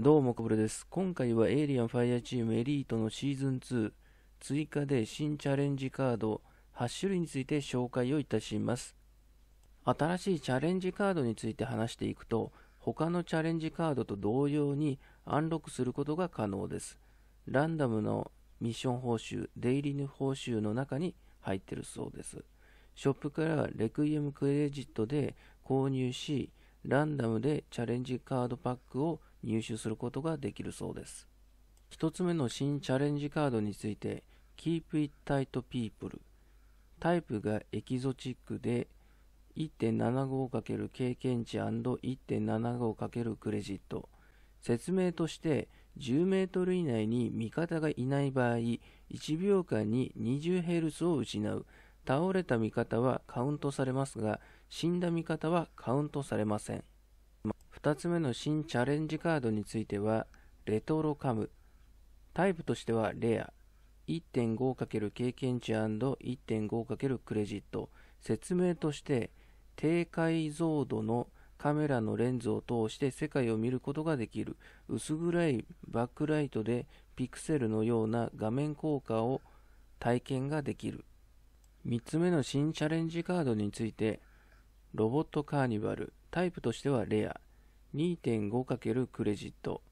どうもこぶです。今回はエイリアンファイアーチームエリートのシーズン2追加で新チャレンジカード8種類について紹介をいたします。新しいチャレンジカードについて話していくと他のチャレンジカードと同様にアンロックすることが可能です。ランダムのミッション報酬、デイリー報酬の中に入ってるそうです。ショップからレクイエムクレジットで購入し、ランダムでチャレンジカードパックを入手することができるそうです。1つ目の新チャレンジカードについて、Keep It Tight People タイプがエキゾチックで 1.75× 経験値 &1.75× クレジット説明として10メートル以内に味方がいない場合1秒間に 20Hz を失う倒れた味方はカウントされますが死んだ味方はカウントされません2つ目の新チャレンジカードについては、レトロカム。タイプとしてはレア。1.5× 経験値 &1.5× クレジット。説明として、低解像度のカメラのレンズを通して世界を見ることができる。薄暗いバックライトでピクセルのような画面効果を体験ができる。3つ目の新チャレンジカードについて、ロボットカーニバル。タイプとしてはレア。2.5× クレジット、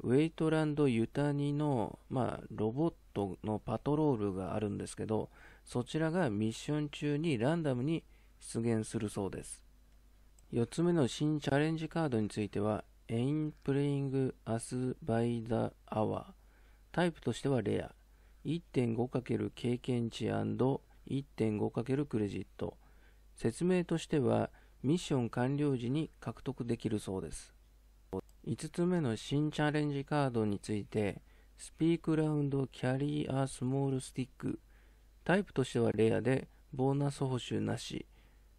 ウェイトランドユタニの、まあ、ロボットのパトロールがあるんですけど、そちらがミッション中にランダムに出現するそうです。4つ目の新チャレンジカードについては、エインプレイングアスバイーアワー。タイプとしてはレア。1.5× 経験値 &1.5× クレジット。説明としては、ミッション完了時に獲得できるそうです。5つ目の新チャレンジカードについて、スピークラウンドキャリーアスモールスティック。タイプとしてはレアで、ボーナス報酬なし。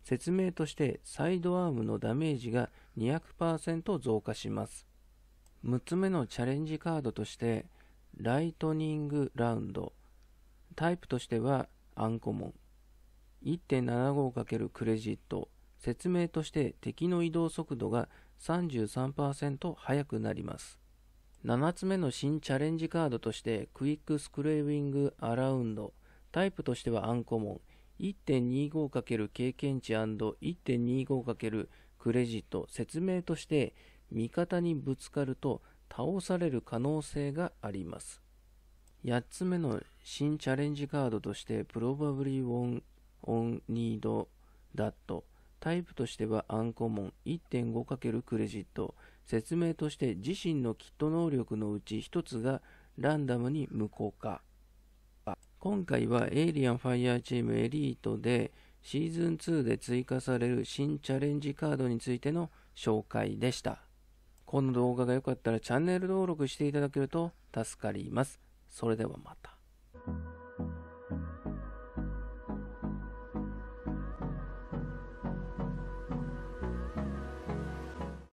説明としてサイドアームのダメージが200%増加します。6つ目のチャレンジカードとして、ライトニングラウンド。タイプとしてはアンコモン。1.75× クレジット。説明として敵の移動速度が33%速くなります。7つ目の新チャレンジカードとしてクイックスクレービングアラウンドタイプとしてはアンコモン 1.25× 経験値 &1.25× クレジット説明として味方にぶつかると倒される可能性があります8つ目の新チャレンジカードとしてプロバブリーオンオンニードダットタイプとしてはアンコモン 1.5× クレジット説明として自身のキット能力のうち1つがランダムに無効化今回はエイリアンファイヤーチームエリートでシーズン2で追加される新チャレンジカードについての紹介でしたこの動画が良かったらチャンネル登録していただけると助かりますそれではまた